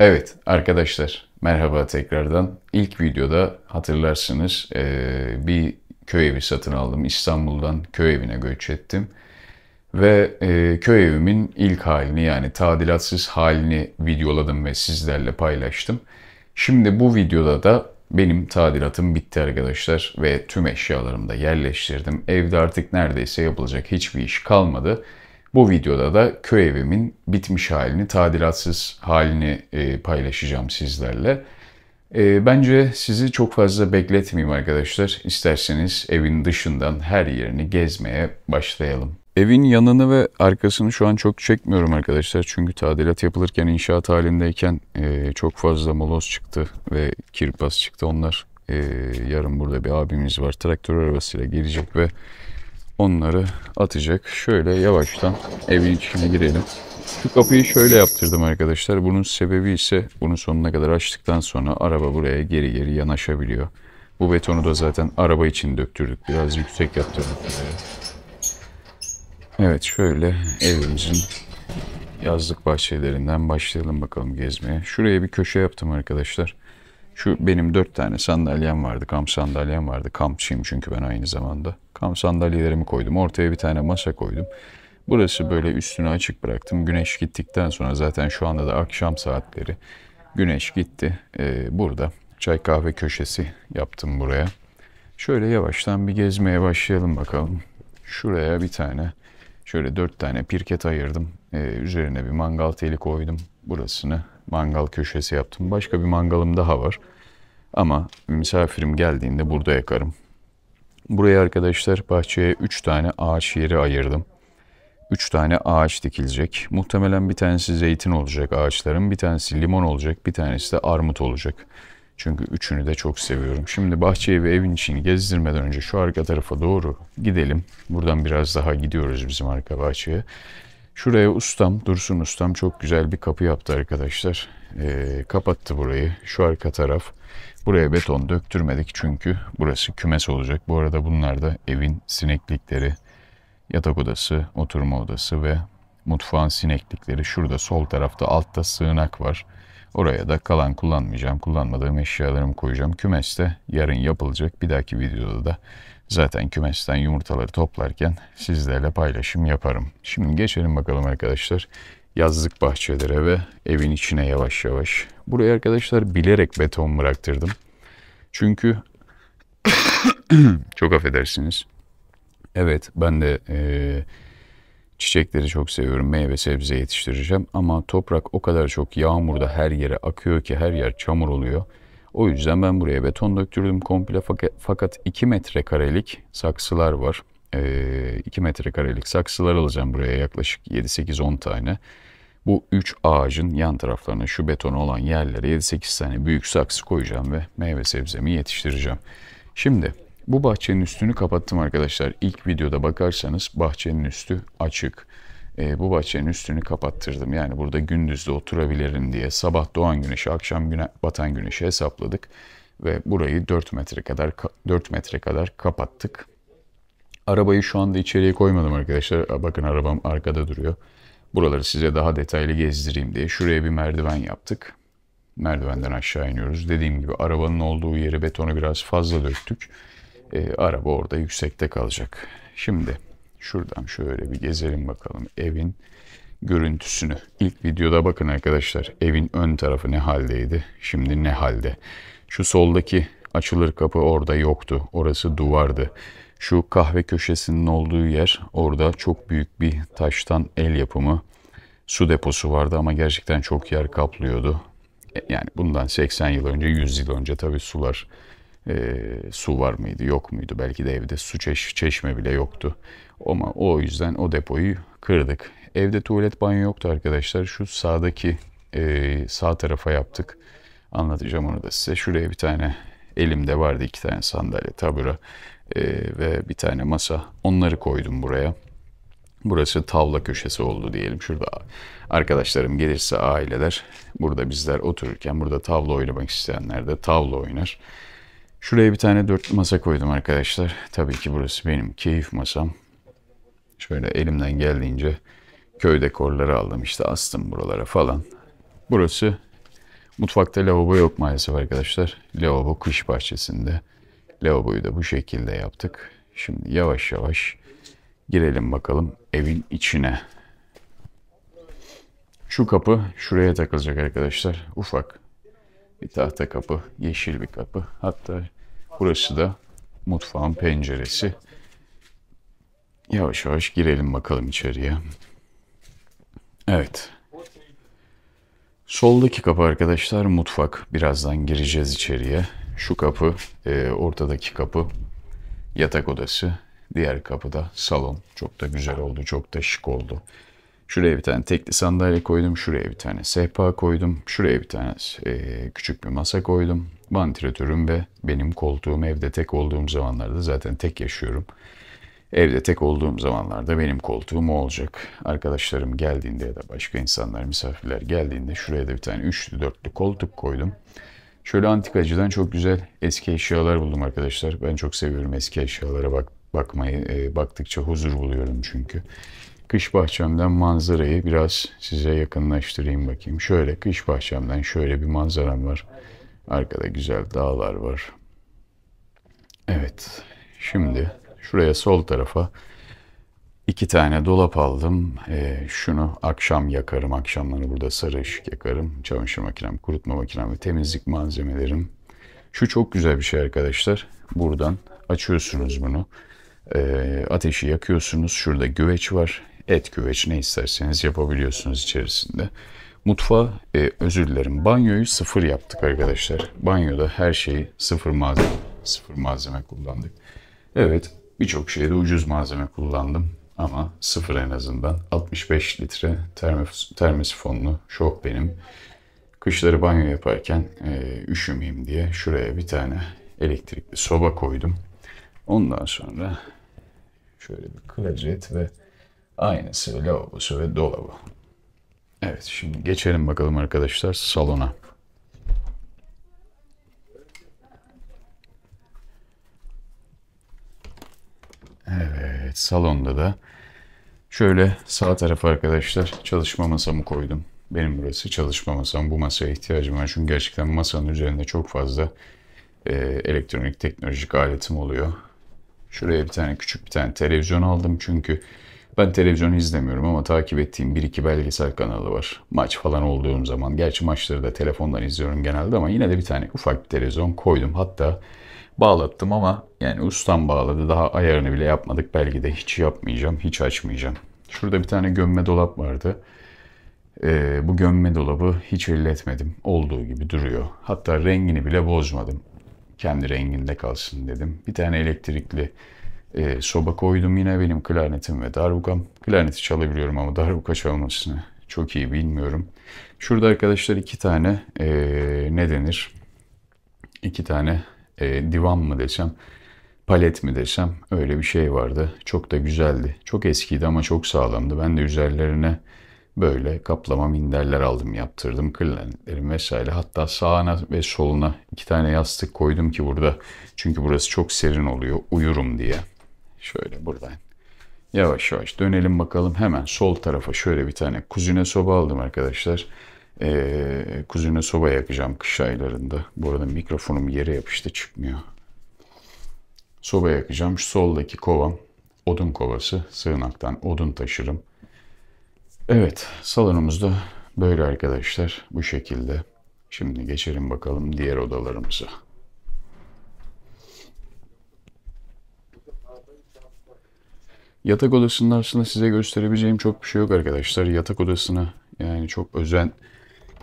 Evet arkadaşlar merhaba tekrardan. İlk videoda hatırlarsınız e, bir köy evi satın aldım. İstanbul'dan köy evine göç ettim. Ve e, köy evimin ilk halini yani tadilatsız halini videoladım ve sizlerle paylaştım. Şimdi bu videoda da benim tadilatım bitti arkadaşlar ve tüm eşyalarımı da yerleştirdim. Evde artık neredeyse yapılacak hiçbir iş kalmadı. Bu videoda da köy evimin bitmiş halini, tadilatsız halini e, paylaşacağım sizlerle. E, bence sizi çok fazla bekletmeyeyim arkadaşlar. İsterseniz evin dışından her yerini gezmeye başlayalım. Evin yanını ve arkasını şu an çok çekmiyorum arkadaşlar. Çünkü tadilat yapılırken, inşaat halindeyken e, çok fazla moloz çıktı ve kirpas çıktı. Onlar e, yarın burada bir abimiz var. Traktör arabasıyla gelecek ve onları atacak. Şöyle yavaştan evin içine girelim. Şu kapıyı şöyle yaptırdım arkadaşlar. Bunun sebebi ise bunu sonuna kadar açtıktan sonra araba buraya geri geri yanaşabiliyor. Bu betonu da zaten araba için döktürdük. Biraz yüksek yaptırdık. Evet şöyle evimizin yazlık bahçelerinden başlayalım bakalım gezmeye. Şuraya bir köşe yaptım arkadaşlar. Şu benim dört tane sandalyem vardı. Kamp sandalyem vardı. Kampçıyım çünkü ben aynı zamanda. Kam sandalyelerimi koydum. Ortaya bir tane masa koydum. Burası böyle üstünü açık bıraktım. Güneş gittikten sonra zaten şu anda da akşam saatleri. Güneş gitti. Ee, burada çay kahve köşesi yaptım buraya. Şöyle yavaştan bir gezmeye başlayalım bakalım. Şuraya bir tane şöyle dört tane pirket ayırdım. Ee, üzerine bir mangal teli koydum. Burasını mangal köşesi yaptım. Başka bir mangalım daha var. Ama misafirim geldiğinde burada yakarım. Buraya arkadaşlar bahçeye 3 tane ağaç yeri ayırdım. 3 tane ağaç dikilecek. Muhtemelen bir tanesi zeytin olacak ağaçların, bir tanesi limon olacak, bir tanesi de armut olacak. Çünkü üçünü de çok seviyorum. Şimdi bahçeyi ve evin içini gezdirmeden önce şu arka tarafa doğru gidelim. Buradan biraz daha gidiyoruz bizim arka bahçeye. Şuraya ustam, Dursun ustam çok güzel bir kapı yaptı arkadaşlar. E, kapattı burayı. Şu arka taraf. Buraya beton döktürmedik çünkü burası kümes olacak. Bu arada bunlar da evin sineklikleri, yatak odası, oturma odası ve mutfağın sineklikleri. Şurada sol tarafta altta sığınak var. Oraya da kalan kullanmayacağım, kullanmadığım eşyalarımı koyacağım. Kümes de yarın yapılacak. Bir dahaki videoda da Zaten kümesten yumurtaları toplarken sizlerle paylaşım yaparım. Şimdi geçelim bakalım arkadaşlar yazlık bahçelere ve evin içine yavaş yavaş. Burayı arkadaşlar bilerek beton bıraktırdım. Çünkü çok affedersiniz. Evet ben de e, çiçekleri çok seviyorum. Meyve sebze yetiştireceğim ama toprak o kadar çok yağmurda her yere akıyor ki her yer çamur oluyor. O yüzden ben buraya beton döktürdüm komple fakat 2 metrekarelik saksılar var. 2 ee, metrekarelik saksılar alacağım buraya yaklaşık 7-8-10 tane. Bu 3 ağacın yan taraflarına şu beton olan yerlere 7-8 tane büyük saksı koyacağım ve meyve sebzemi yetiştireceğim. Şimdi bu bahçenin üstünü kapattım arkadaşlar. İlk videoda bakarsanız bahçenin üstü açık e, bu bahçenin üstünü kapattırdım. Yani burada gündüzde oturabilirim diye sabah doğan güneşi, akşam güne, batan güneşi hesapladık ve burayı 4 metre kadar 4 metre kadar kapattık. Arabayı şu anda içeriye koymadım arkadaşlar. Bakın arabam arkada duruyor. Buraları size daha detaylı gezdireyim diye şuraya bir merdiven yaptık. Merdivenden aşağı iniyoruz. Dediğim gibi arabanın olduğu yeri betonu biraz fazla döktük. E, araba orada yüksekte kalacak. Şimdi Şuradan şöyle bir gezelim bakalım evin görüntüsünü. İlk videoda bakın arkadaşlar evin ön tarafı ne haldeydi, şimdi ne halde. Şu soldaki açılır kapı orada yoktu, orası duvardı. Şu kahve köşesinin olduğu yer orada çok büyük bir taştan el yapımı su deposu vardı ama gerçekten çok yer kaplıyordu. E, yani bundan 80 yıl önce, 100 yıl önce tabii sular e, su var mıydı yok muydu belki de evde su çeş çeşme bile yoktu ama o yüzden o depoyu kırdık evde tuvalet banyo yoktu arkadaşlar şu sağdaki e, sağ tarafa yaptık anlatacağım onu da size şuraya bir tane elimde vardı iki tane sandalye tabura e, ve bir tane masa onları koydum buraya Burası tavla köşesi oldu diyelim. Şurada arkadaşlarım gelirse aileler burada bizler otururken burada tavla oynamak isteyenler de tavla oynar. Şuraya bir tane dörtlü masa koydum arkadaşlar. Tabii ki burası benim keyif masam. Şöyle elimden geldiğince köy dekorları aldım işte astım buralara falan. Burası mutfakta lavabo yok maalesef arkadaşlar. Lavabo kış bahçesinde. Lavaboyu da bu şekilde yaptık. Şimdi yavaş yavaş girelim bakalım evin içine. Şu kapı şuraya takılacak arkadaşlar. Ufak bir tahta kapı, yeşil bir kapı. Hatta burası da mutfağın penceresi. Yavaş yavaş girelim bakalım içeriye. Evet. Soldaki kapı arkadaşlar mutfak. Birazdan gireceğiz içeriye. Şu kapı, e, ortadaki kapı yatak odası. Diğer kapı da salon. Çok da güzel oldu, çok da şık oldu. Şuraya bir tane tekli sandalye koydum. Şuraya bir tane sehpa koydum. Şuraya bir tane e, küçük bir masa koydum. Vantilatörüm ve benim koltuğum evde tek olduğum zamanlarda zaten tek yaşıyorum. Evde tek olduğum zamanlarda benim koltuğum olacak. Arkadaşlarım geldiğinde ya da başka insanlar, misafirler geldiğinde şuraya da bir tane üçlü dörtlü koltuk koydum. Şöyle antikacıdan çok güzel eski eşyalar buldum arkadaşlar. Ben çok seviyorum eski eşyalara bak bakmayı. E, baktıkça huzur buluyorum çünkü kış bahçemden manzarayı biraz size yakınlaştırayım bakayım. Şöyle kış bahçemden şöyle bir manzaram var. Arkada güzel dağlar var. Evet. Şimdi şuraya sol tarafa iki tane dolap aldım. Ee, şunu akşam yakarım. Akşamları burada sarı ışık yakarım. Çamaşır makinem, kurutma makinem ve temizlik malzemelerim. Şu çok güzel bir şey arkadaşlar. Buradan açıyorsunuz bunu. E, ateşi yakıyorsunuz. Şurada güveç var et güveç ne isterseniz yapabiliyorsunuz içerisinde. Mutfağı, e, özür dilerim banyoyu sıfır yaptık arkadaşlar. Banyoda her şeyi sıfır malzeme, sıfır malzeme kullandık. Evet birçok şeyde ucuz malzeme kullandım ama sıfır en azından. 65 litre termos, termosifonlu şok benim. Kışları banyo yaparken e, üşümeyeyim diye şuraya bir tane elektrikli soba koydum. Ondan sonra şöyle bir klozet ve Aynısı lavabosu ve dolabı. Evet şimdi geçelim bakalım arkadaşlar salona. Evet salonda da şöyle sağ tarafa arkadaşlar çalışma masamı koydum. Benim burası çalışma masam. Bu masaya ihtiyacım var. Çünkü gerçekten masanın üzerinde çok fazla e, elektronik teknolojik aletim oluyor. Şuraya bir tane küçük bir tane televizyon aldım. Çünkü ben televizyon izlemiyorum ama takip ettiğim bir iki belgesel kanalı var. Maç falan olduğum zaman, gerçi maçları da telefondan izliyorum genelde ama yine de bir tane ufak bir televizyon koydum. Hatta bağlattım ama yani ustam bağladı. Daha ayarını bile yapmadık. Belki de hiç yapmayacağım, hiç açmayacağım. Şurada bir tane gömme dolap vardı. Ee, bu gömme dolabı hiç elletmedim. Olduğu gibi duruyor. Hatta rengini bile bozmadım. Kendi renginde kalsın dedim. Bir tane elektrikli e, soba koydum yine benim klarnetim ve darbukam. Klarneti çalabiliyorum ama darbuka çalmasını çok iyi bilmiyorum. Şurada arkadaşlar iki tane e, ne denir? İki tane e, divan mı desem, palet mi desem öyle bir şey vardı. Çok da güzeldi. Çok eskiydi ama çok sağlamdı. Ben de üzerlerine böyle kaplama minderler aldım, yaptırdım, klarnetlerim vesaire. Hatta sağına ve soluna iki tane yastık koydum ki burada. Çünkü burası çok serin oluyor, uyurum diye. Şöyle buradan. Yavaş yavaş dönelim bakalım. Hemen sol tarafa şöyle bir tane kuzine soba aldım arkadaşlar. Ee, kuzine soba yakacağım kış aylarında. Bu arada mikrofonum yere yapıştı çıkmıyor. Soba yakacağım. Şu soldaki kovam odun kovası. Sığınaktan odun taşırım. Evet salonumuzda böyle arkadaşlar. Bu şekilde. Şimdi geçelim bakalım diğer odalarımıza. Yatak odasında aslında size gösterebileceğim çok bir şey yok arkadaşlar. Yatak odasını yani çok özen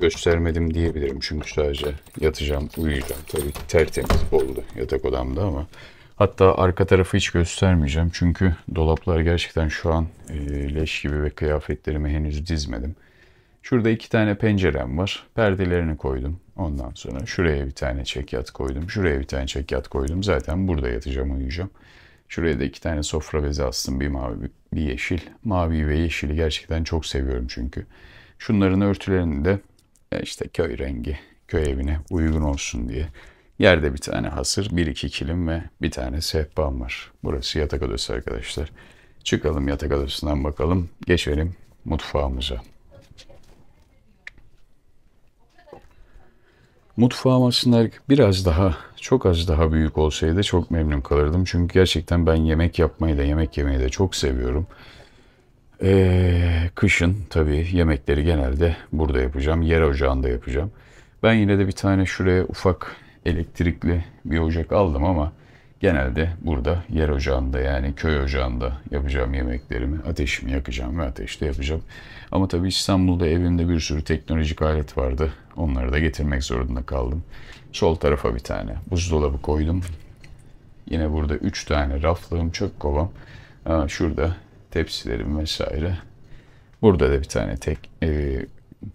göstermedim diyebilirim. Çünkü sadece yatacağım, uyuyacağım. Tabii ki tertemiz oldu yatak odamda ama hatta arka tarafı hiç göstermeyeceğim. Çünkü dolaplar gerçekten şu an e, leş gibi ve kıyafetlerimi henüz dizmedim. Şurada iki tane pencerem var. Perdelerini koydum. Ondan sonra şuraya bir tane çekyat koydum. Şuraya bir tane çekyat koydum. Zaten burada yatacağım, uyuyacağım. Şuraya da iki tane sofra bezi astım. Bir mavi, bir yeşil. Mavi ve yeşili gerçekten çok seviyorum çünkü. Şunların örtülerini de e, işte köy rengi, köy evine uygun olsun diye. Yerde bir tane hasır, bir iki kilim ve bir tane sehpam var. Burası yatak odası arkadaşlar. Çıkalım yatak odasından bakalım. Geçelim mutfağımıza. Mutfağım aslında biraz daha, çok az daha büyük olsaydı çok memnun kalırdım. Çünkü gerçekten ben yemek yapmayı da, yemek yemeyi de çok seviyorum. Ee, kışın tabii yemekleri genelde burada yapacağım, yer ocağında yapacağım. Ben yine de bir tane şuraya ufak elektrikli bir ocak aldım ama genelde burada yer ocağında yani köy ocağında yapacağım yemeklerimi ateşimi yakacağım ve ateşte yapacağım. Ama tabii İstanbul'da evimde bir sürü teknolojik alet vardı. Onları da getirmek zorunda kaldım. Sol tarafa bir tane buzdolabı koydum. Yine burada 3 tane raflığım, çöp kovam. Aa, şurada tepsilerim vesaire. Burada da bir tane tek e,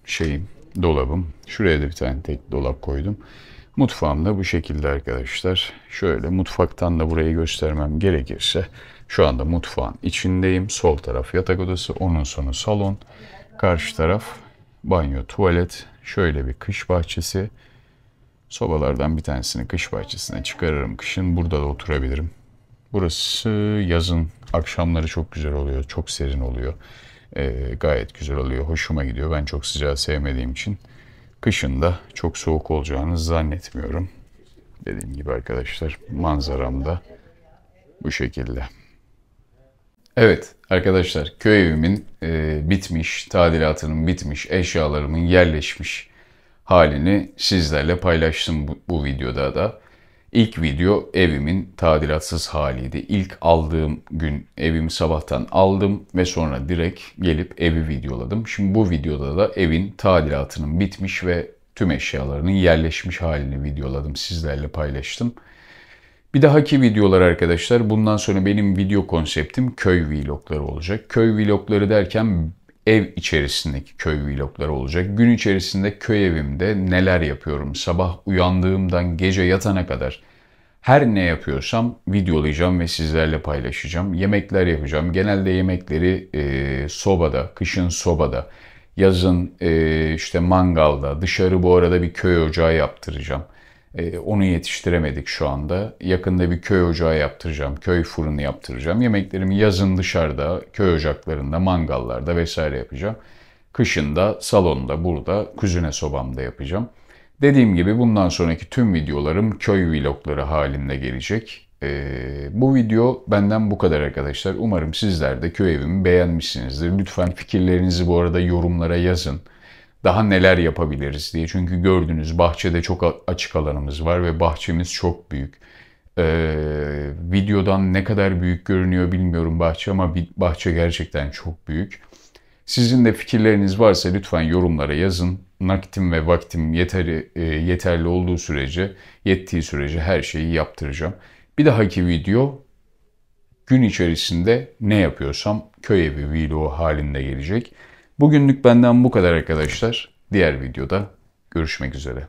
şeyim, dolabım. Şuraya da bir tane tek dolap koydum. Mutfağım da bu şekilde arkadaşlar. Şöyle mutfaktan da burayı göstermem gerekirse şu anda mutfağın içindeyim. Sol taraf yatak odası, onun sonu salon. Karşı taraf banyo, tuvalet. Şöyle bir kış bahçesi. Sobalardan bir tanesini kış bahçesine çıkarırım kışın. Burada da oturabilirim. Burası yazın akşamları çok güzel oluyor. Çok serin oluyor. Ee, gayet güzel oluyor. Hoşuma gidiyor. Ben çok sıcağı sevmediğim için Kışında çok soğuk olacağını zannetmiyorum. Dediğim gibi arkadaşlar manzaram da bu şekilde. Evet arkadaşlar köy evimin e, bitmiş, tadilatının bitmiş, eşyalarımın yerleşmiş halini sizlerle paylaştım bu, bu videoda da. İlk video evimin tadilatsız haliydi. İlk aldığım gün evimi sabahtan aldım ve sonra direkt gelip evi videoladım. Şimdi bu videoda da evin tadilatının bitmiş ve tüm eşyalarının yerleşmiş halini videoladım. Sizlerle paylaştım. Bir dahaki videolar arkadaşlar bundan sonra benim video konseptim köy vlogları olacak. Köy vlogları derken ev içerisindeki köy vlogları olacak. Gün içerisinde köy evimde neler yapıyorum? Sabah uyandığımdan gece yatana kadar her ne yapıyorsam videolayacağım ve sizlerle paylaşacağım. Yemekler yapacağım. Genelde yemekleri e, sobada, kışın sobada, yazın e, işte mangalda, dışarı bu arada bir köy ocağı yaptıracağım. Ee, onu yetiştiremedik şu anda. Yakında bir köy ocağı yaptıracağım, köy fırını yaptıracağım. Yemeklerimi yazın dışarıda, köy ocaklarında, mangallarda vesaire yapacağım. Kışında salonda, burada, kuzine sobamda yapacağım. Dediğim gibi bundan sonraki tüm videolarım köy vlogları halinde gelecek. Ee, bu video benden bu kadar arkadaşlar. Umarım sizler de köy evimi beğenmişsinizdir. Lütfen fikirlerinizi bu arada yorumlara yazın daha neler yapabiliriz diye. Çünkü gördünüz bahçede çok açık alanımız var ve bahçemiz çok büyük. Ee, videodan ne kadar büyük görünüyor bilmiyorum bahçe ama bahçe gerçekten çok büyük. Sizin de fikirleriniz varsa lütfen yorumlara yazın. Nakitim ve vaktim yeteri, e, yeterli olduğu sürece, yettiği sürece her şeyi yaptıracağım. Bir dahaki video gün içerisinde ne yapıyorsam köy evi vlogu halinde gelecek. Bugünlük benden bu kadar arkadaşlar. Diğer videoda görüşmek üzere.